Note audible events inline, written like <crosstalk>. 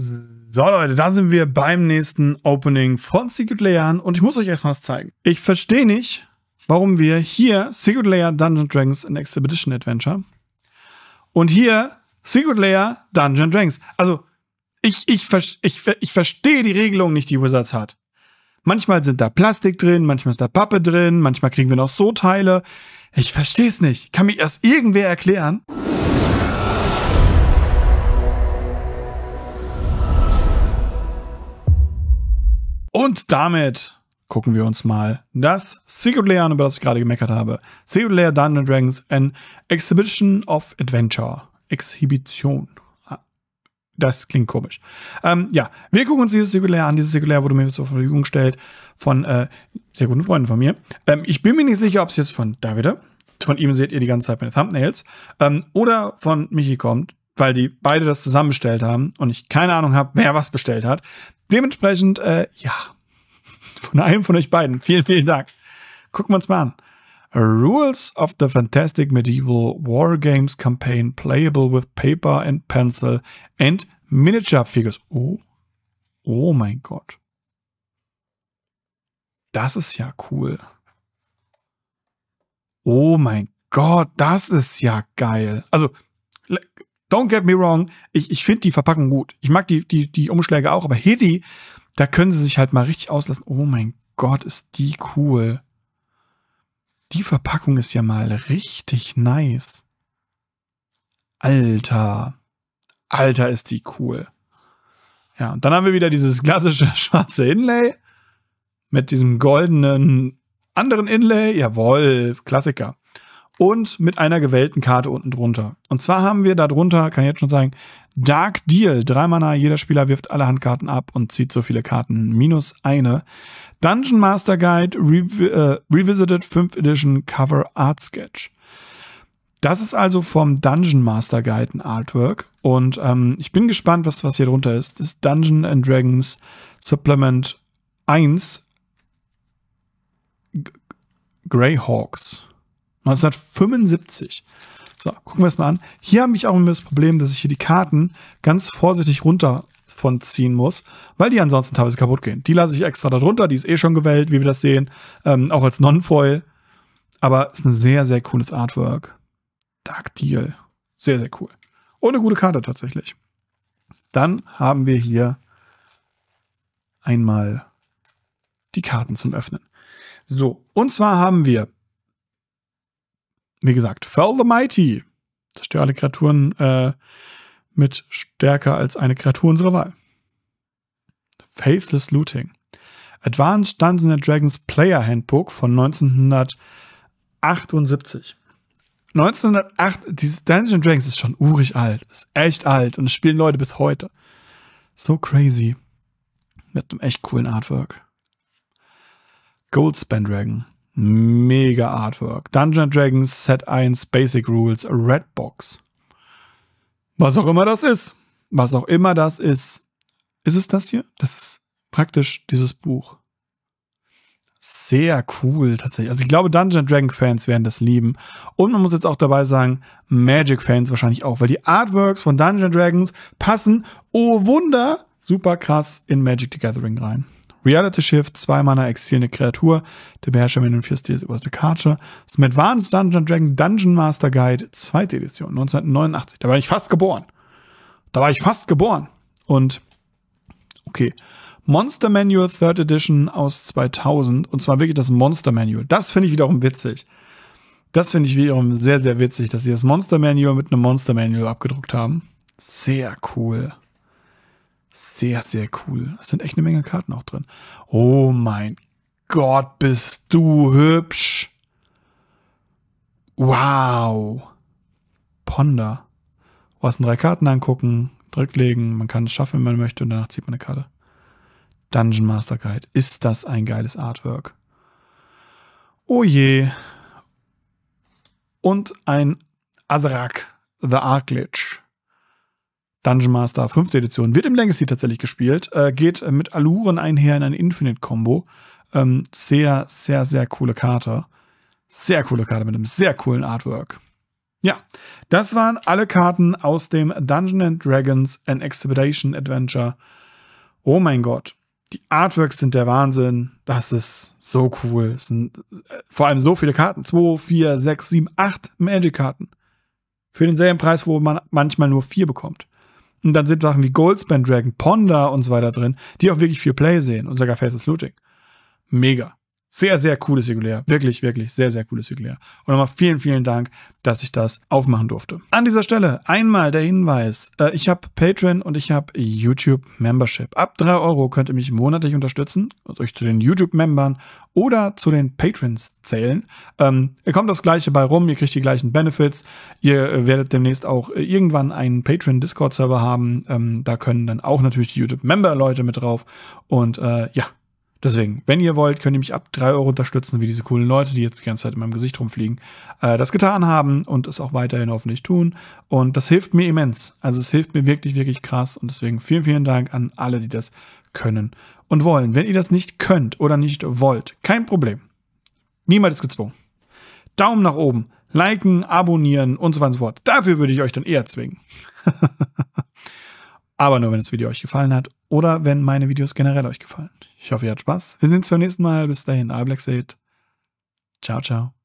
So Leute, da sind wir beim nächsten Opening von Secret Layern und ich muss euch erstmal was zeigen. Ich verstehe nicht, warum wir hier Secret Layer Dungeon Dragons in Expedition Adventure und hier Secret Layer Dungeon Dragons. Also ich, ich, ich, ich verstehe die Regelung nicht, die Wizards hat. Manchmal sind da Plastik drin, manchmal ist da Pappe drin, manchmal kriegen wir noch so Teile. Ich verstehe es nicht. Kann mich erst irgendwer erklären? Und damit gucken wir uns mal das Secret Layer an, über das ich gerade gemeckert habe. Secret Layer Dungeons Dragons, an Exhibition of Adventure. Exhibition. Ah, das klingt komisch. Ähm, ja, wir gucken uns dieses Singulär an. Dieses Singulär wurde mir zur Verfügung gestellt von äh, sehr guten Freunden von mir. Ähm, ich bin mir nicht sicher, ob es jetzt von Davide, von ihm seht ihr die ganze Zeit meine Thumbnails, ähm, oder von Michi kommt, weil die beide das zusammenbestellt haben und ich keine Ahnung habe, wer was bestellt hat. Dementsprechend, äh, ja, von einem von euch beiden. Vielen, vielen Dank. Gucken wir uns mal an. Rules of the Fantastic Medieval Wargames Campaign playable with paper and pencil and miniature figures. Oh, oh mein Gott. Das ist ja cool. Oh mein Gott, das ist ja geil. Also, don't get me wrong, ich, ich finde die Verpackung gut. Ich mag die, die, die Umschläge auch, aber Hitty da können sie sich halt mal richtig auslassen. Oh mein Gott, ist die cool. Die Verpackung ist ja mal richtig nice. Alter. Alter, ist die cool. Ja, und dann haben wir wieder dieses klassische <laughs> schwarze Inlay mit diesem goldenen anderen Inlay. Jawohl, Klassiker und mit einer gewählten Karte unten drunter. Und zwar haben wir darunter, kann ich jetzt schon sagen, Dark Deal. Drei Mana, jeder Spieler wirft alle Handkarten ab und zieht so viele Karten minus eine. Dungeon Master Guide Revi äh, Revisited 5 Edition Cover Art Sketch. Das ist also vom Dungeon Master Guide ein Artwork. Und ähm, ich bin gespannt, was, was hier drunter ist. Das ist Dungeon and Dragons Supplement 1 G Greyhawks. 1975. So, gucken wir es mal an. Hier habe ich auch immer das Problem, dass ich hier die Karten ganz vorsichtig runter von ziehen muss, weil die ansonsten teilweise kaputt gehen. Die lasse ich extra darunter, die ist eh schon gewählt, wie wir das sehen, ähm, auch als Non-Foil. Aber ist ein sehr, sehr cooles Artwork. Dark Deal. Sehr, sehr cool. Und eine gute Karte tatsächlich. Dann haben wir hier einmal die Karten zum Öffnen. So, und zwar haben wir wie gesagt, Fell the Mighty. Zerstöre alle Kreaturen äh, mit stärker als eine Kreatur unserer Wahl. Faithless Looting. Advanced Dungeons and Dragons Player Handbook von 1978. 1908, dieses Dungeons Dragons ist schon urig alt, ist echt alt und es spielen Leute bis heute. So crazy. Mit einem echt coolen Artwork. Goldspan Dragon. Mega Artwork. Dungeon Dragons Set 1 Basic Rules Red Box. Was auch immer das ist. Was auch immer das ist. Ist es das hier? Das ist praktisch dieses Buch. Sehr cool tatsächlich. Also ich glaube, Dungeon Dragon Fans werden das lieben. Und man muss jetzt auch dabei sagen, Magic Fans wahrscheinlich auch, weil die Artworks von Dungeon Dragons passen, oh Wunder, super krass in Magic the Gathering rein. Reality Shift, zwei Mana, Exil Kreatur, der Beherrscher mit den 4 Stils oberste Karte. Ist mit Advanced Dungeon Dragon Dungeon Master Guide, zweite Edition, 1989. Da war ich fast geboren. Da war ich fast geboren. Und, okay. Monster Manual Third Edition aus 2000. Und zwar wirklich das Monster Manual. Das finde ich wiederum witzig. Das finde ich wiederum sehr, sehr witzig, dass sie das Monster Manual mit einem Monster Manual abgedruckt haben. Sehr cool. Sehr, sehr cool. Es sind echt eine Menge Karten auch drin. Oh mein Gott, bist du hübsch. Wow. Ponder. Du hast drei Karten angucken, drücklegen, man kann es schaffen, wenn man möchte, und danach zieht man eine Karte. Dungeon Master Guide. Ist das ein geiles Artwork? Oh je. Und ein Azrak, The Arc Dungeon Master 5. Edition, wird im Legacy tatsächlich gespielt, äh, geht mit Aluren einher in ein Infinite-Combo. Ähm, sehr, sehr, sehr coole Karte. Sehr coole Karte mit einem sehr coolen Artwork. Ja, das waren alle Karten aus dem Dungeon and Dragons and Expedition Adventure. Oh mein Gott. Die Artworks sind der Wahnsinn. Das ist so cool. Es sind äh, vor allem so viele Karten. 2, 4, 6, 7, 8 Magic-Karten. Für denselben Preis, wo man manchmal nur 4 bekommt. Und dann sind Sachen wie Goldspan Dragon, Ponder und so weiter drin, die auch wirklich viel Play sehen und sogar Faces Looting. Mega. Sehr, sehr cooles Singulär. Wirklich, wirklich, sehr, sehr cooles Singulär. Und nochmal vielen, vielen Dank, dass ich das aufmachen durfte. An dieser Stelle einmal der Hinweis. Äh, ich habe Patreon und ich habe YouTube Membership. Ab 3 Euro könnt ihr mich monatlich unterstützen, also euch zu den YouTube-Membern oder zu den Patrons zählen. Ähm, ihr kommt aufs Gleiche bei rum, ihr kriegt die gleichen Benefits. Ihr äh, werdet demnächst auch äh, irgendwann einen Patreon-Discord-Server haben. Ähm, da können dann auch natürlich die YouTube-Member-Leute mit drauf. Und äh, ja, Deswegen, wenn ihr wollt, könnt ihr mich ab 3 Euro unterstützen, wie diese coolen Leute, die jetzt die ganze Zeit in meinem Gesicht rumfliegen, äh, das getan haben und es auch weiterhin hoffentlich tun. Und das hilft mir immens. Also es hilft mir wirklich, wirklich krass. Und deswegen vielen, vielen Dank an alle, die das können und wollen. Wenn ihr das nicht könnt oder nicht wollt, kein Problem. Niemand ist gezwungen. Daumen nach oben, liken, abonnieren und so weiter und so fort. Dafür würde ich euch dann eher zwingen. <laughs> Aber nur, wenn das Video euch gefallen hat oder wenn meine Videos generell euch gefallen. Ich hoffe, ihr habt Spaß. Wir sehen uns beim nächsten Mal. Bis dahin, Alblexate. Ciao, ciao.